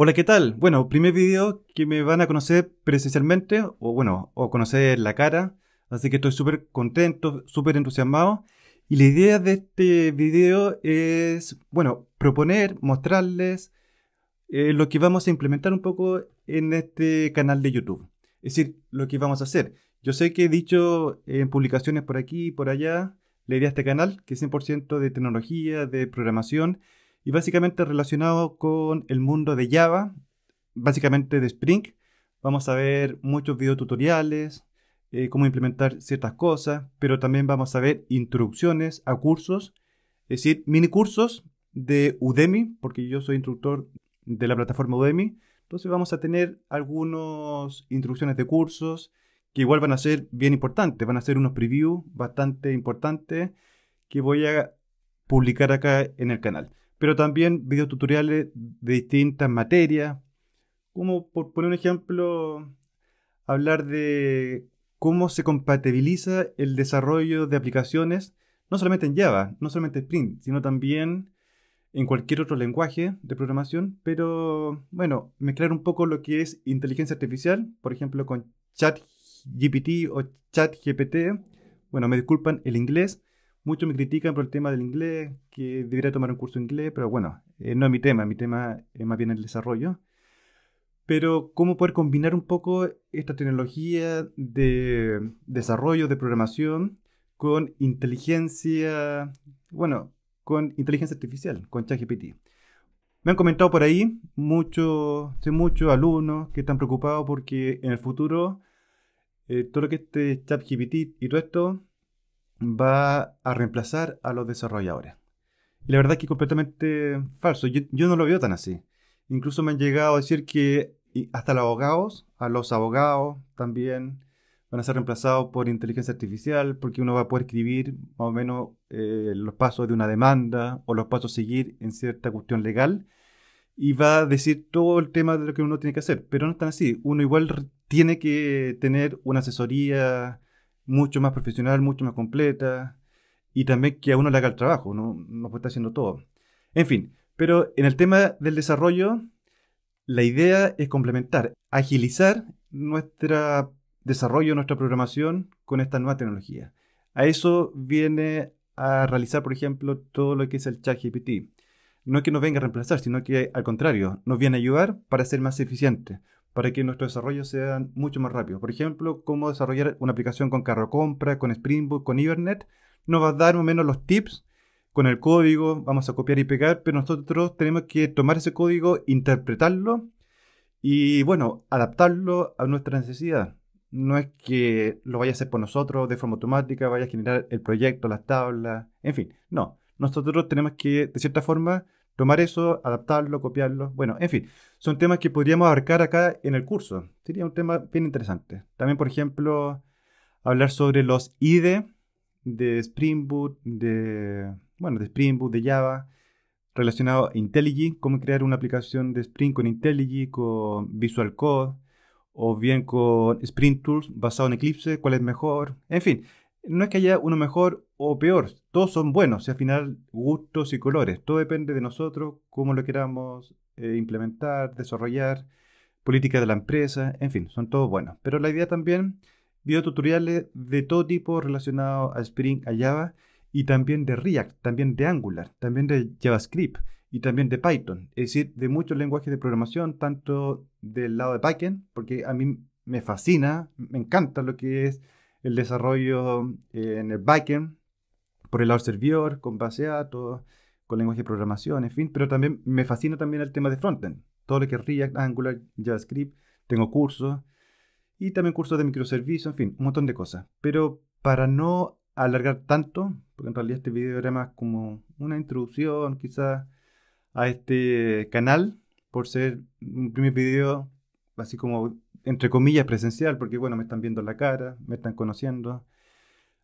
Hola, ¿qué tal? Bueno, primer video que me van a conocer presencialmente, o bueno, o conocer la cara, así que estoy súper contento, súper entusiasmado. Y la idea de este video es, bueno, proponer, mostrarles eh, lo que vamos a implementar un poco en este canal de YouTube. Es decir, lo que vamos a hacer. Yo sé que he dicho en publicaciones por aquí y por allá, la idea de este canal, que es 100% de tecnología, de programación, y básicamente relacionado con el mundo de Java, básicamente de Spring. Vamos a ver muchos videotutoriales, eh, cómo implementar ciertas cosas, pero también vamos a ver introducciones a cursos, es decir, mini cursos de Udemy, porque yo soy instructor de la plataforma Udemy. Entonces vamos a tener algunas introducciones de cursos que igual van a ser bien importantes, van a ser unos previews bastante importantes que voy a publicar acá en el canal pero también videotutoriales de distintas materias, como por poner un ejemplo, hablar de cómo se compatibiliza el desarrollo de aplicaciones, no solamente en Java, no solamente en Spring, sino también en cualquier otro lenguaje de programación, pero bueno, mezclar un poco lo que es inteligencia artificial, por ejemplo, con ChatGPT o ChatGPT. Bueno, me disculpan el inglés, Muchos me critican por el tema del inglés, que debería tomar un curso de inglés, pero bueno, eh, no es mi tema, mi tema es más bien el desarrollo. Pero cómo poder combinar un poco esta tecnología de desarrollo, de programación, con inteligencia, bueno, con inteligencia artificial, con ChatGPT. Me han comentado por ahí muchos muchos alumnos que están preocupados porque en el futuro eh, todo lo que este ChatGPT y todo esto va a reemplazar a los desarrolladores. Y la verdad es que es completamente falso. Yo, no lo veo tan así. Incluso me han llegado a decir que hasta los abogados, a los abogados también van a ser reemplazados por inteligencia artificial porque uno va a poder escribir más o menos eh, los pasos de una demanda o los pasos a seguir en cierta cuestión legal y va a decir todo el tema de lo que uno tiene que hacer. Pero no es tan así. Uno igual tiene que tener una asesoría mucho más profesional, mucho más completa y también que a uno le haga el trabajo, no, no puede estar haciendo todo. En fin, pero en el tema del desarrollo, la idea es complementar, agilizar nuestro desarrollo, nuestra programación con esta nueva tecnología. A eso viene a realizar, por ejemplo, todo lo que es el ChatGPT. No es que nos venga a reemplazar, sino que al contrario, nos viene a ayudar para ser más eficientes para que nuestro desarrollo sean mucho más rápido. Por ejemplo, cómo desarrollar una aplicación con Carro Compra, con Spring Boot, con Ibernet. Nos va a dar más o menos los tips con el código, vamos a copiar y pegar, pero nosotros tenemos que tomar ese código, interpretarlo y, bueno, adaptarlo a nuestra necesidad. No es que lo vaya a hacer por nosotros de forma automática, vaya a generar el proyecto, las tablas, en fin, no. Nosotros tenemos que, de cierta forma, tomar eso, adaptarlo, copiarlo. Bueno, en fin, son temas que podríamos abarcar acá en el curso. Sería un tema bien interesante. También, por ejemplo, hablar sobre los IDE de Spring Boot, de, bueno, de Spring Boot, de Java, relacionado a IntelliJ, cómo crear una aplicación de Spring con IntelliJ, con Visual Code, o bien con Spring Tools basado en Eclipse, cuál es mejor. En fin, no es que haya uno mejor o peor, todos son buenos, si al final gustos y colores, todo depende de nosotros, cómo lo queramos eh, implementar, desarrollar, política de la empresa, en fin, son todos buenos. Pero la idea también, videotutoriales de todo tipo relacionados a Spring, a Java, y también de React, también de Angular, también de JavaScript y también de Python, es decir, de muchos lenguajes de programación, tanto del lado de backend, porque a mí me fascina, me encanta lo que es el desarrollo eh, en el backend, por el lado servidor, con base de datos, con lenguaje de programación, en fin, pero también me fascina también el tema de frontend, todo lo que es React, Angular, JavaScript, tengo cursos y también cursos de microservicios, en fin, un montón de cosas. Pero para no alargar tanto, porque en realidad este video era más como una introducción quizás a este canal, por ser un primer video así como entre comillas presencial, porque bueno, me están viendo la cara, me están conociendo.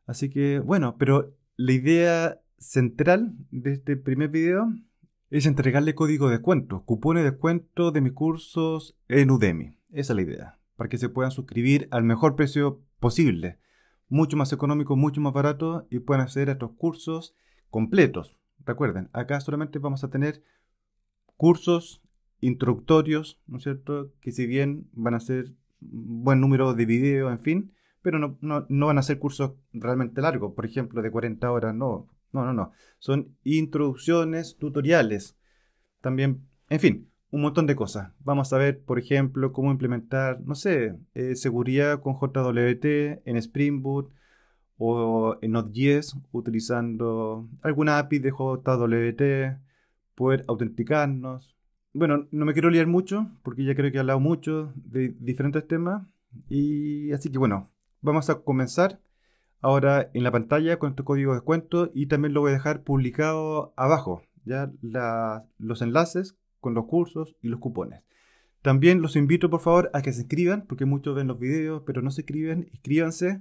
Así que bueno, pero la idea central de este primer video es entregarle código de descuento, cupones de descuento de mis cursos en Udemy. Esa es la idea, para que se puedan suscribir al mejor precio posible, mucho más económico, mucho más barato y puedan acceder estos cursos completos. Recuerden, acá solamente vamos a tener cursos introductorios, ¿no es cierto? Que si bien van a ser un buen número de videos, en fin, pero no, van a ser cursos realmente largos, por ejemplo, de 40 horas, no, no, no, no. Son introducciones, tutoriales, también, en fin, un montón de cosas. Vamos a ver, por ejemplo, cómo implementar, no sé, eh, seguridad con JWT en Spring Boot o en Node.js utilizando alguna API de JWT, poder autenticarnos. Bueno, no me quiero liar mucho porque ya creo que he hablado mucho de diferentes temas y así que bueno, Vamos a comenzar ahora en la pantalla con tu este código de descuento y también lo voy a dejar publicado abajo, ya los enlaces con los cursos y los cupones. También los invito por favor a que se inscriban, porque muchos ven los videos, pero no se inscriben, inscríbanse,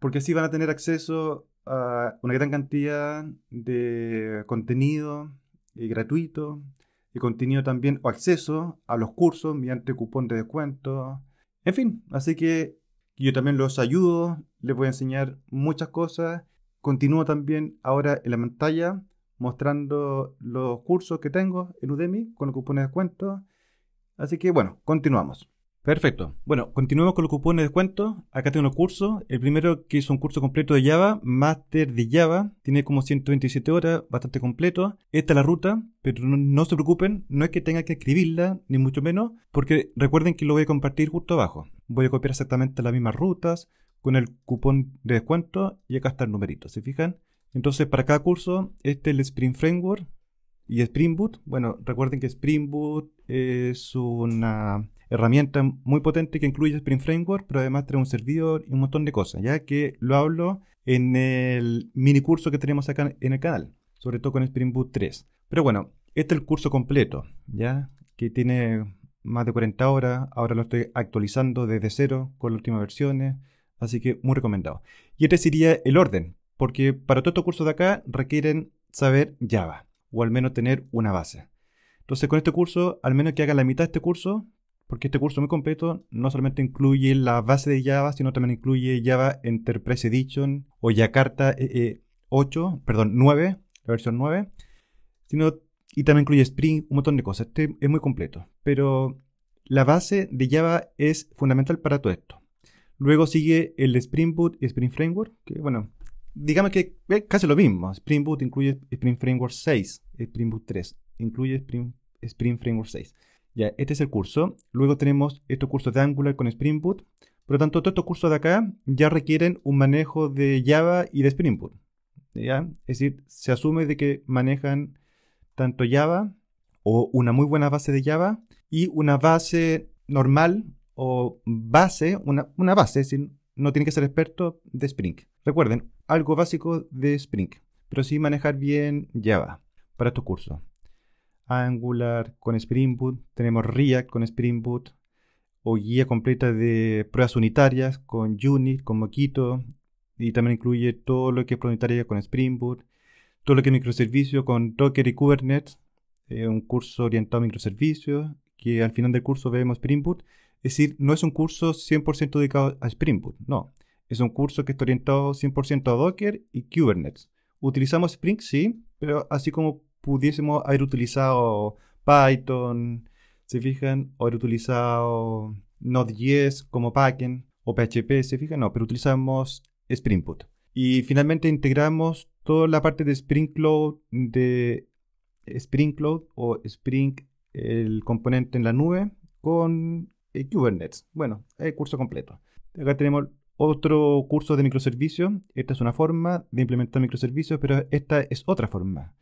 porque así van a tener acceso a una gran cantidad de contenido eh, gratuito, y contenido también o acceso a los cursos mediante cupón de descuento, en fin, así que yo también los ayudo, les voy a enseñar muchas cosas. Continúo también ahora en la pantalla mostrando los cursos que tengo en Udemy con los cupones de descuento. Así que bueno, continuamos. Perfecto. Bueno, continuamos con los cupones de descuento. Acá tengo los cursos. El primero que es un curso completo de Java, Master de Java. Tiene como 127 horas, bastante completo. Esta es la ruta, pero no, se preocupen, no es que tenga que escribirla, ni mucho menos, porque recuerden que lo voy a compartir justo abajo voy a copiar exactamente las mismas rutas con el cupón de descuento y acá está el numerito, ¿se fijan? Entonces para cada curso, este es el Spring Framework y Spring Boot. Bueno, recuerden que Spring Boot es una herramienta muy potente que incluye Spring Framework, pero además trae un servidor y un montón de cosas, ya que lo hablo en el mini curso que tenemos acá en el canal, sobre todo con Spring Boot 3. Pero bueno, este es el curso completo, ya que tiene más de 40 horas, ahora lo estoy actualizando desde cero con las últimas versiones, así que muy recomendado. Y este sería el orden, porque para todos estos cursos de acá requieren saber Java, o al menos tener una base. Entonces con este curso, al menos que haga la mitad de este curso, porque este curso muy completo no solamente incluye la base de Java, sino también incluye Java Enterprise Edition o Jakarta 8, e e perdón, 9, la versión 9, sino, y también incluye Spring, un montón de cosas. Este es muy completo pero la base de Java es fundamental para todo esto. Luego sigue el Spring Boot y Spring Framework, que bueno, digamos que es eh, casi lo mismo. Spring Boot incluye Spring Framework 6, Spring Boot 3, incluye Spring, Framework 6. Ya, este es el curso. Luego tenemos estos cursos de Angular con Spring Boot. Por lo tanto, todos estos cursos de acá ya requieren un manejo de Java y de Spring Boot. ¿ya? Es decir, se asume de que manejan tanto Java o una muy buena base de Java y una base normal o base, una, base, si no tiene que ser experto de Spring. Recuerden, algo básico de Spring, pero sí manejar bien Java para estos cursos. Angular con Spring Boot, tenemos React con Spring Boot, o guía completa de pruebas unitarias con Unit, con Moquito, y también incluye todo lo que es unitaria con Spring Boot, todo lo que es microservicio con Docker y Kubernetes, eh, un curso orientado a microservicios que al final del curso vemos Spring Boot. Es decir, no es un curso 100% dedicado a Spring Boot, no. Es un curso que está orientado 100% a Docker y Kubernetes. Utilizamos Spring, sí, pero así como pudiésemos haber utilizado Python, se fijan, o haber utilizado Node.js como Packen, o PHP, se fijan, no, pero utilizamos Spring Boot. Y finalmente integramos toda la parte de Spring Cloud de Spring Cloud o Spring el componente en la nube con eh, Kubernetes. Bueno, el eh, curso completo. Acá tenemos otro curso de microservicios. Esta es una forma de implementar microservicios, pero esta es otra forma,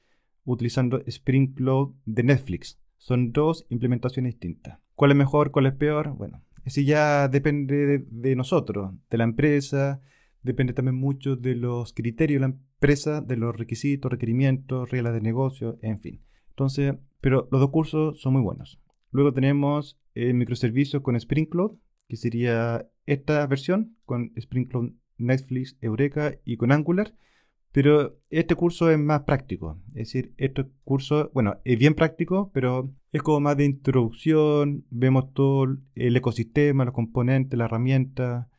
utilizando Spring Cloud de Netflix. Son dos implementaciones distintas. ¿Cuál es mejor? ¿Cuál es peor? Bueno, si ya depende de nosotros, de la empresa, depende también mucho de los criterios de la empresa, de los requisitos, requerimientos, reglas de negocio, en fin. Entonces, pero los dos cursos son muy buenos. Luego tenemos el eh, microservicio con Spring Cloud, que sería esta versión con Spring Cloud Netflix, Eureka y con Angular. Pero este curso es más práctico. Es decir, este curso, bueno, es bien práctico, pero es como más de introducción. Vemos todo el ecosistema, los componentes, la herramienta.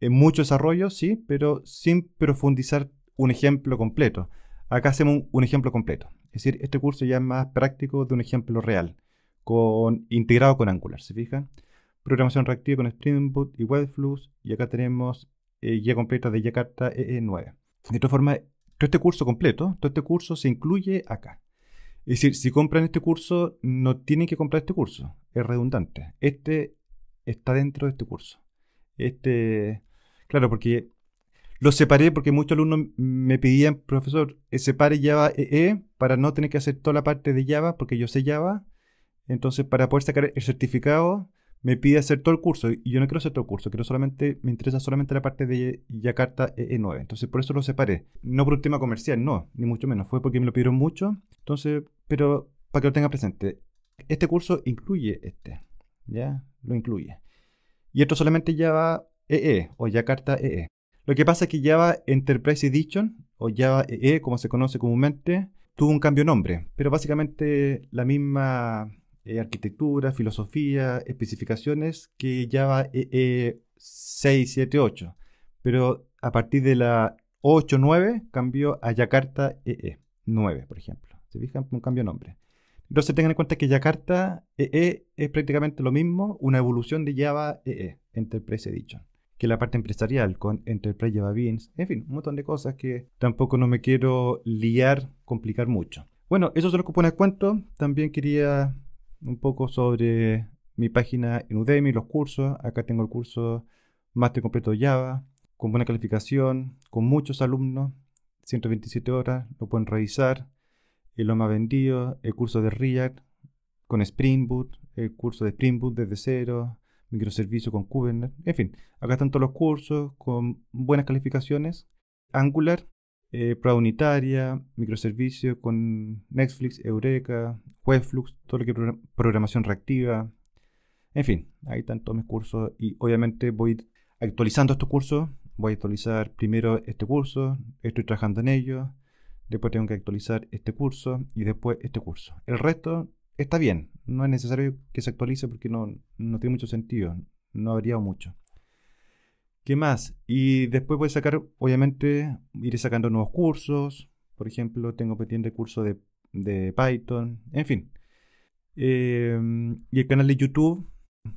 En mucho desarrollo, sí, pero sin profundizar un ejemplo completo. Acá hacemos un, ejemplo completo. Es decir, este curso ya es más práctico de un ejemplo real, con, integrado con Angular, ¿se fijan? Programación reactiva con Spring Boot y Webflux, y acá tenemos eh, guía completa de Jakarta EE9. De todas formas, todo este curso completo, todo este curso se incluye acá. Es decir, si compran este curso, no tienen que comprar este curso, es redundante. Este está dentro de este curso. Este, claro, porque lo separé porque muchos alumnos me pedían, profesor, eh, separe Java EE eh, eh, para no tener que hacer toda la parte de Java, porque yo sé Java. Entonces, para poder sacar el certificado, me pide hacer todo el curso. Y yo no quiero hacer todo el curso, quiero solamente, me interesa solamente la parte de Yakarta EE9. Entonces, por eso lo separé. No por un tema comercial, no, ni mucho menos. Fue porque me lo pidieron mucho. Entonces, pero para que lo tenga presente, este curso incluye este. ¿Ya? Lo incluye. Y esto solamente Java EE o Yakarta EE. Lo que pasa es que Java Enterprise Edition, o Java EE, e, como se conoce comúnmente, tuvo un cambio de nombre, pero básicamente la misma eh, arquitectura, filosofía, especificaciones que Java EE 6, 7, 8. Pero a partir de la 8, 9 cambió a Jakarta EE 9, por ejemplo. Se fijan, un cambio de nombre. Entonces tengan en cuenta que Jakarta EE es prácticamente lo mismo, una evolución de Java EE, e, Enterprise Edition que la parte empresarial con Enterprise Java Beans, en fin, un montón de cosas que tampoco no me quiero liar, complicar mucho. Bueno, eso es que que pones cuento. También quería un poco sobre mi página en Udemy, los cursos. Acá tengo el curso Master Completo Java, con buena calificación, con muchos alumnos, 127 horas, lo pueden revisar. El lo más vendido, el curso de React con Spring Boot, el curso de Spring Boot desde cero, microservicio con Kubernetes. En fin, acá están todos los cursos con buenas calificaciones. Angular, eh, prueba unitaria, microservicio con Netflix, Eureka, Webflux, todo lo que es programación reactiva. En fin, ahí están todos mis cursos y obviamente voy actualizando estos cursos. Voy a actualizar primero este curso, estoy trabajando en ello, después tengo que actualizar este curso y después este curso. El resto está bien, no es necesario que se actualice porque no, tiene mucho sentido, no habría mucho. ¿Qué más? Y después voy a sacar, obviamente, iré sacando nuevos cursos. Por ejemplo, tengo pendiente curso de, de Python, en fin. Em, y el canal de YouTube,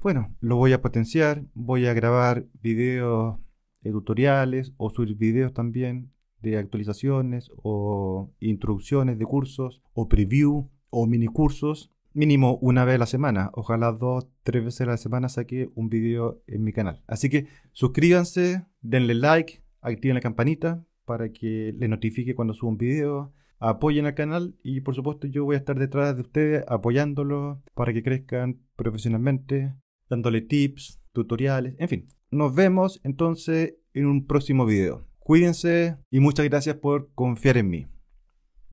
bueno, lo voy a potenciar. Voy a grabar videos editoriales tutoriales o subir videos también de actualizaciones o introducciones de cursos o preview o mini cursos mínimo una vez a la semana. Ojalá dos, tres veces a la semana saque un video en mi canal. Así que suscríbanse, denle like, activen la campanita para que les notifique cuando suba un video. Apoyen al canal y por supuesto yo voy a estar detrás de ustedes apoyándolo para que crezcan profesionalmente, dándole tips, tutoriales, en fin. Nos vemos entonces en un próximo video. Cuídense y muchas gracias por confiar en mí.